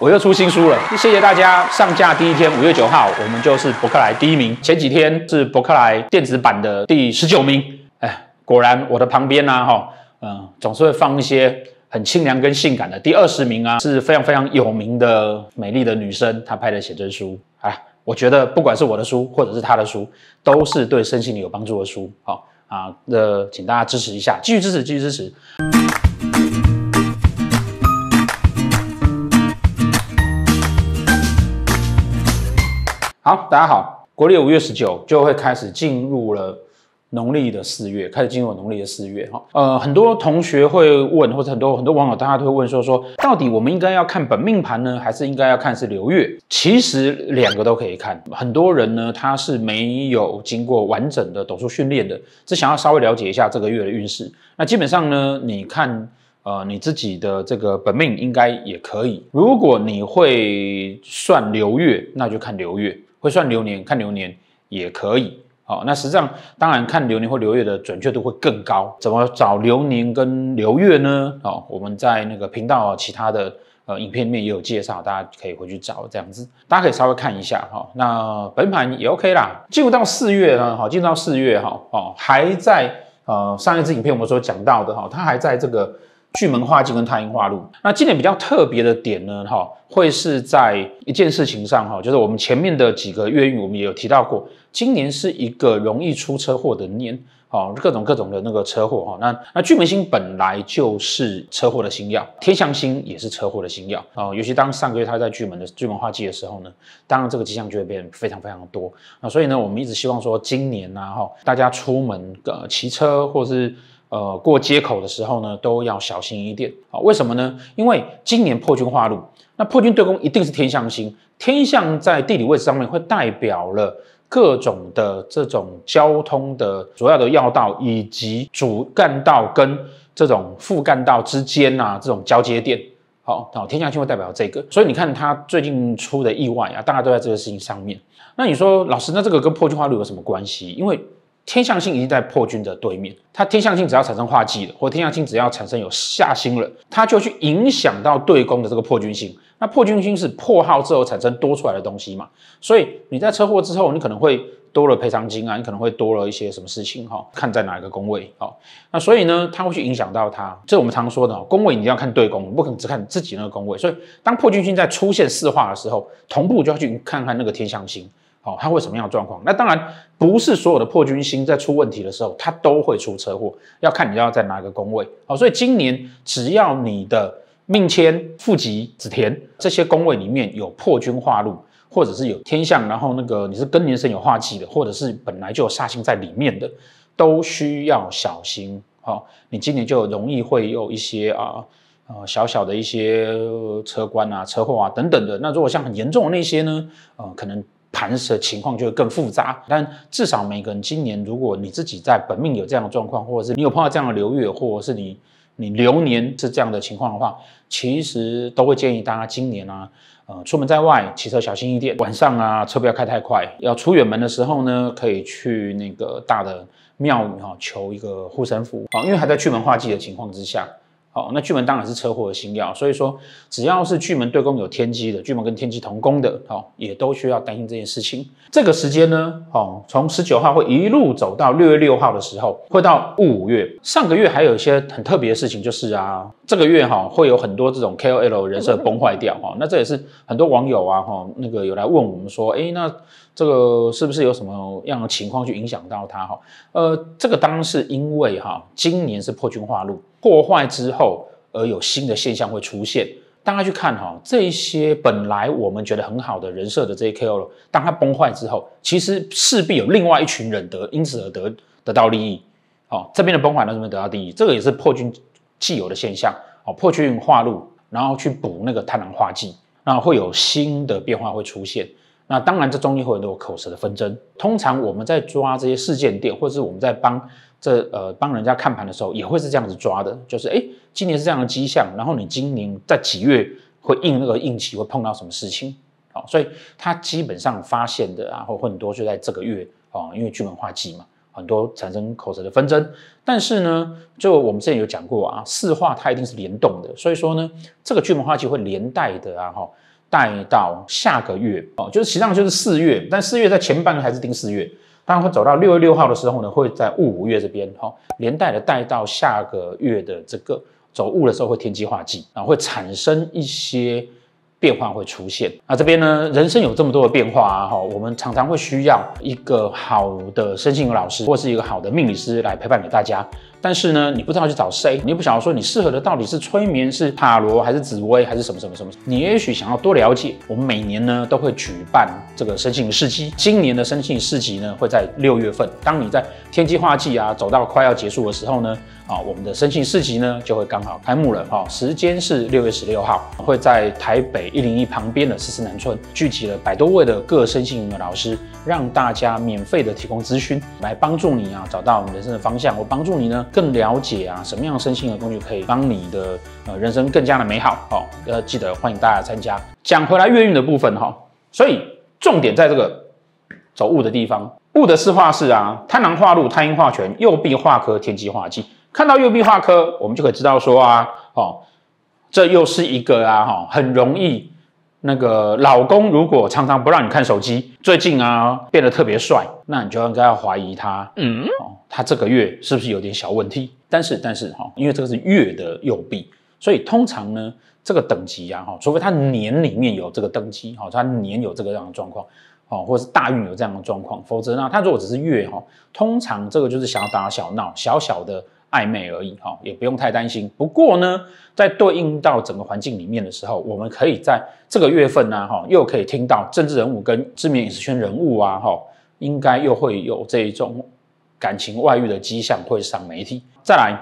我又出新书了，谢谢大家！上架第一天，五月九号，我们就是博客来第一名。前几天是博客来电子版的第十九名。哎，果然我的旁边呢，哈，嗯，总是会放一些很清凉跟性感的。第二十名啊，是非常非常有名的美丽的女生，她拍的写真书。哎，我觉得不管是我的书或者是她的书，都是对身心灵有帮助的书。好啊，那请大家支持一下，继续支持，继续支持。好，大家好，国历五月十九就会开始进入了农历的四月，开始进入农历的四月哈。呃，很多同学会问，或者很多很多网友，大家都会问说说，到底我们应该要看本命盘呢，还是应该要看是流月？其实两个都可以看。很多人呢，他是没有经过完整的斗书训练的，只想要稍微了解一下这个月的运势。那基本上呢，你看呃你自己的这个本命应该也可以。如果你会算流月，那就看流月。会算流年，看流年也可以。好，那实际上当然看流年或流月的准确度会更高。怎么找流年跟流月呢？好，我们在那个频道其他的呃影片里面也有介绍，大家可以回去找这样子。大家可以稍微看一下哈。那本盘也 OK 啦，进入到四月呢，好，进入到四月哈，哦，还在呃上一支影片我们所讲到的哈，它还在这个。巨门化忌跟太阴化禄，那今年比较特别的点呢，哈，会是在一件事情上哈，就是我们前面的几个月运我们也有提到过，今年是一个容易出车祸的年，哦，各种各种的那个车祸哈，那那巨门星本来就是车祸的星耀，天象星也是车祸的星耀啊，尤其当上个月他在巨门的巨门化忌的时候呢，当然这个迹象就会变非常非常多，那所以呢，我们一直希望说今年呢，哈，大家出门呃骑车或是。呃，过街口的时候呢，都要小心一点啊。为什么呢？因为今年破军化路，那破军对宫一定是天象星。天象在地理位置上面会代表了各种的这种交通的主要的要道以及主干道跟这种副干道之间啊，这种交接点。好，好，天象星会代表这个。所以你看，他最近出的意外啊，大概都在这个事情上面。那你说，老师，那这个跟破军化路有什么关系？因为。天象星已经在破军的对面，它天象星只要产生化忌了，或天象星只要产生有下星了，它就去影响到对宫的这个破军星。那破军星是破耗之后产生多出来的东西嘛？所以你在车祸之后，你可能会多了赔偿金啊，你可能会多了一些什么事情哈？看在哪一个宫位？好，那所以呢，它会去影响到它。这我们常说的宫位，你一定要看对宫，不可能只看自己那个宫位。所以当破军星在出现四化的时候，同步就要去看看那个天象星。好，它会什么样的状况？那当然不是所有的破军星在出问题的时候，它都会出车祸，要看你要在哪个宫位。好，所以今年只要你的命迁、富集、子田这些宫位里面有破军化禄，或者是有天象，然后那个你是庚年生有化忌的，或者是本来就有煞星在里面的，都需要小心。好，你今年就容易会有一些啊呃小小的一些车关啊、车祸啊等等的。那如果像很严重的那些呢，呃可能。盘蛇情况就会更复杂，但至少每个人今年，如果你自己在本命有这样的状况，或者是你有碰到这样的流月，或者是你你流年是这样的情况的话，其实都会建议大家今年啊，呃，出门在外骑车小心一点，晚上啊车不要开太快，要出远门的时候呢，可以去那个大的庙宇哈求一个护身符啊，因为还在去门化忌的情况之下。好，那巨门当然是车祸的星耀，所以说只要是巨门对宫有天机的，巨门跟天机同宫的，哦，也都需要担心这件事情。这个时间呢，好，从十九号会一路走到六月六号的时候，会到五月。上个月还有一些很特别的事情，就是啊，这个月哈会有很多这种 KOL 人设崩坏掉哈，那这也是很多网友啊哈那个有来问我们说，哎，那。这个是不是有什么样的情况去影响到它？哈，呃，这个当然是因为哈，今年是破军化路破坏之后，而有新的现象会出现。大家去看哈，这些本来我们觉得很好的人设的这些 KOL，当它崩坏之后，其实势必有另外一群人得因此而得得到利益。哦，这边的崩坏当边得到利益，这个也是破军既有的现象。哦，破军化路，然后去补那个贪婪化忌，那会有新的变化会出现。那当然，这中间会有很多口舌的纷争。通常我们在抓这些事件点，或者是我们在帮这呃帮人家看盘的时候，也会是这样子抓的，就是哎，今年是这样的迹象，然后你今年在几月会应那个应期会碰到什么事情？好，所以它基本上发现的，然后很多就在这个月啊，因为巨门化忌嘛，很多产生口舌的纷争。但是呢，就我们之前有讲过啊，四化它一定是联动的，所以说呢，这个巨门化忌会连带的啊哈。带到下个月哦，就是实际上就是四月，但四月在前半个还是定四月，当然会走到六月六号的时候呢，会在戊午月这边哈，连带的带到下个月的这个走戊的时候会天机化忌啊，会产生一些变化会出现。那这边呢，人生有这么多的变化啊哈，我们常常会需要一个好的生性老师或是一个好的命理师来陪伴给大家。但是呢，你不知道去找谁，你又不想要说你适合的到底是催眠，是塔罗，还是紫薇还是什么什么什么。你也许想要多了解。我们每年呢都会举办这个生性市集，今年的生性市集呢会在六月份。当你在天机化季啊走到快要结束的时候呢。啊，我们的生性市集呢就会刚好开幕了，哈，时间是六月十六号，会在台北一零一旁边的四四南村聚集了百多位的各生性的老师，让大家免费的提供资讯，来帮助你啊找到人生的方向。我帮助你呢更了解啊什么样生性的工具可以帮你的呃人生更加的美好。好，呃，记得欢迎大家参加。讲回来月运的部分哈，所以重点在这个走雾的地方，雾的四化是啊，贪狼化禄，贪鹰化权，右臂化科，天机化忌。看到右臂画科，我们就可以知道说啊，哦，这又是一个啊，哈，很容易。那个老公如果常常不让你看手机，最近啊变得特别帅，那你就应该要怀疑他，哦，他这个月是不是有点小问题？但是，但是，哈，因为这个是月的右臂，所以通常呢，这个等级啊，哈，除非他年里面有这个登基，哈，他年有这个样的状况，哦，或是大运有这样的状况，否则呢，他如果只是月，哈，通常这个就是小打小闹，小小的。暧昧而已，哈，也不用太担心。不过呢，在对应到整个环境里面的时候，我们可以在这个月份呢，哈，又可以听到政治人物跟知名影视圈人物啊，哈，应该又会有这一种感情外遇的迹象会上媒体。再来，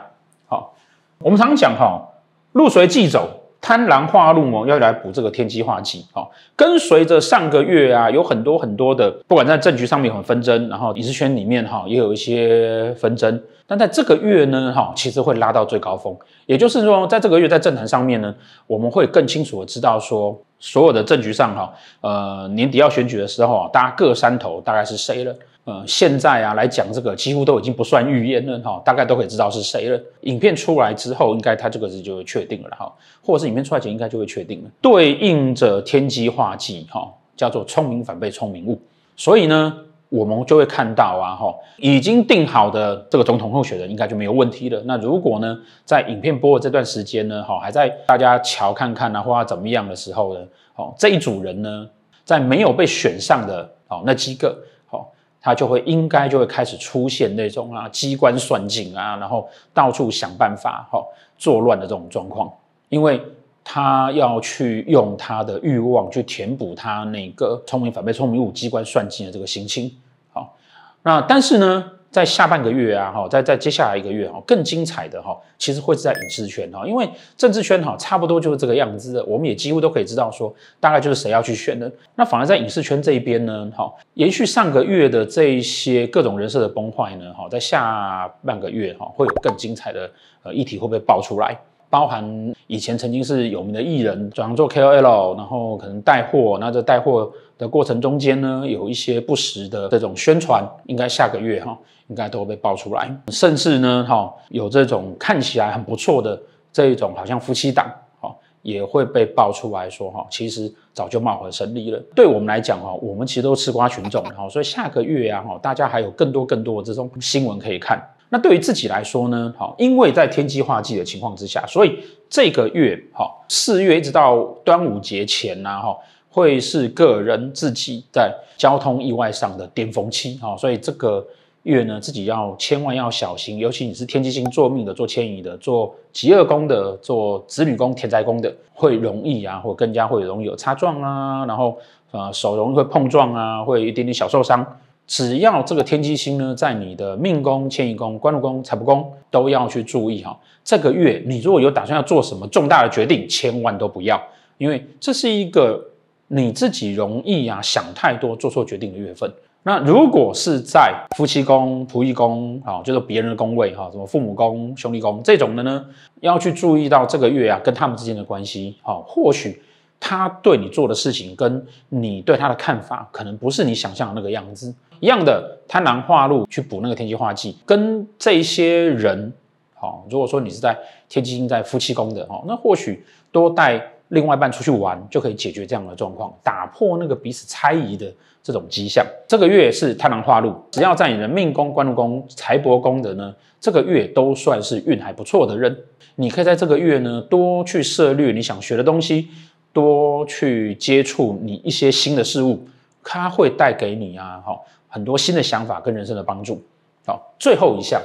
好，我们常讲哈，路水即走。贪婪化入魔，要来补这个天机化忌哦。跟随着上个月啊，有很多很多的，不管在政局上面有纷争，然后影视圈里面哈也有一些纷争，但在这个月呢，哈，其实会拉到最高峰。也就是说，在这个月在政坛上面呢，我们会更清楚的知道说，所有的政局上哈，呃，年底要选举的时候啊，大家各山头大概是谁了？呃，现在啊来讲这个几乎都已经不算预言了哈，大概都可以知道是谁了。影片出来之后，应该他这个就确定了哈，或者是影片出来前应该就会确定了。对应着天机化忌哈，叫做聪明反被聪明误，所以呢。我们就会看到啊，哈，已经定好的这个总统候选人应该就没有问题了。那如果呢，在影片播的这段时间呢，哈，还在大家瞧看看啊，或者怎么样的时候呢，哦，这一组人呢，在没有被选上的哦那几个，好，他就会应该就会开始出现那种啊机关算尽啊，然后到处想办法哈作乱的这种状况，因为。他要去用他的欲望去填补他那个聪明反被聪明误、机关算尽的这个行星。好，那但是呢，在下半个月啊，哈，在在接下来一个月，哈，更精彩的哈，其实会是在影视圈，哈，因为政治圈，哈，差不多就是这个样子的。我们也几乎都可以知道说，大概就是谁要去选的。那反而在影视圈这一边呢，哈，延续上个月的这一些各种人设的崩坏呢，哈，在下半个月，哈，会有更精彩的呃议题会不会爆出来？包含以前曾经是有名的艺人，转行做 KOL，然后可能带货。那在带货的过程中间呢，有一些不实的这种宣传，应该下个月哈，应该都会被爆出来。甚至呢，哈，有这种看起来很不错的这一种好像夫妻档，哈，也会被爆出来说，哈，其实早就貌合神离了。对我们来讲，哈，我们其实都吃瓜群众，哈，所以下个月啊，哈，大家还有更多更多的这种新闻可以看。那对于自己来说呢？好，因为在天机化忌的情况之下，所以这个月，哈，四月一直到端午节前呐，哈，会是个人自己在交通意外上的巅峰期，好，所以这个月呢，自己要千万要小心，尤其你是天机星做命的、做迁移的、做极恶宫的、做子女宫、田宅宫的，会容易啊，或更加会容易有擦撞啊，然后呃，手容易会碰撞啊，会一点点小受伤。只要这个天机星呢，在你的命宫、迁移宫、官禄宫、财帛宫，都要去注意哈。这个月你如果有打算要做什么重大的决定，千万都不要，因为这是一个你自己容易啊想太多、做错决定的月份。那如果是在夫妻宫、仆役宫，啊，就是别人的宫位哈，什么父母宫、兄弟宫这种的呢，要去注意到这个月啊，跟他们之间的关系，哈，或许他对你做的事情，跟你对他的看法，可能不是你想象的那个样子。一样的，贪狼化禄去补那个天机化忌，跟这些人，好，如果说你是在天机星在夫妻宫的，哈，那或许多带另外一半出去玩，就可以解决这样的状况，打破那个彼此猜疑的这种迹象。这个月是贪狼化禄，只要在你的命宫、官禄宫、财帛宫的呢，这个月都算是运还不错的人。你可以在这个月呢，多去涉猎你想学的东西，多去接触你一些新的事物，它会带给你啊，哈。很多新的想法跟人生的帮助。好，最后一项，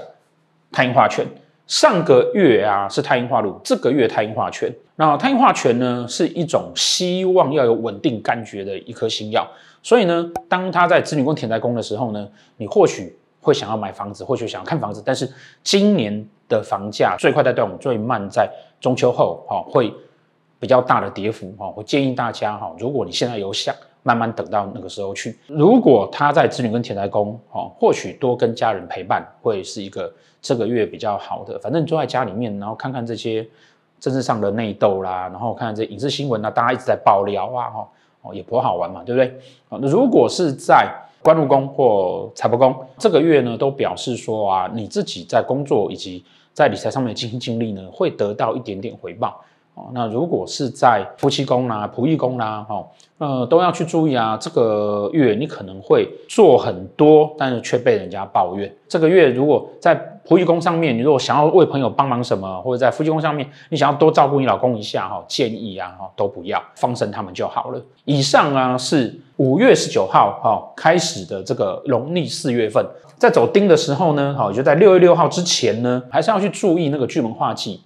太阴化权。上个月啊是太阴化禄，这个月太阴化权。那太阴化权呢是一种希望要有稳定感觉的一颗星耀，所以呢，当他在子女宫、田宅宫的时候呢，你或许会想要买房子，或许想要看房子。但是今年的房价最快在端午，最慢在中秋后，哈，会比较大的跌幅，哈。我建议大家，哈，如果你现在有想，慢慢等到那个时候去。如果他在子女跟田宅宫，哦，或许多跟家人陪伴，会是一个这个月比较好的。反正坐在家里面，然后看看这些政治上的内斗啦，然后看看这影视新闻啊，大家一直在爆料啊，哦，也不好玩嘛，对不对？那如果是在官禄宫或财帛宫，这个月呢，都表示说啊，你自己在工作以及在理财上面尽心尽力呢，会得到一点点回报。哦，那如果是在夫妻宫啦、仆役宫啦，哈，呃，都要去注意啊。这个月你可能会做很多，但是却被人家抱怨。这个月如果在仆役宫上面，你如果想要为朋友帮忙什么，或者在夫妻宫上面，你想要多照顾你老公一下，哈，建议啊，哈，都不要放生他们就好了。以上啊，是五月十九号哈开始的这个农历四月份，在走丁的时候呢，哈，就在六月六号之前呢，还是要去注意那个巨门化忌。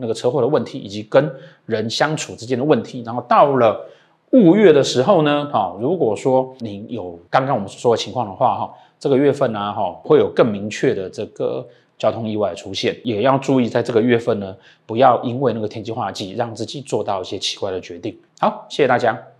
那个车祸的问题，以及跟人相处之间的问题，然后到了五月的时候呢，哈，如果说你有刚刚我们说的情况的话，哈，这个月份呢，哈，会有更明确的这个交通意外出现，也要注意，在这个月份呢，不要因为那个天气化忌，让自己做到一些奇怪的决定。好，谢谢大家。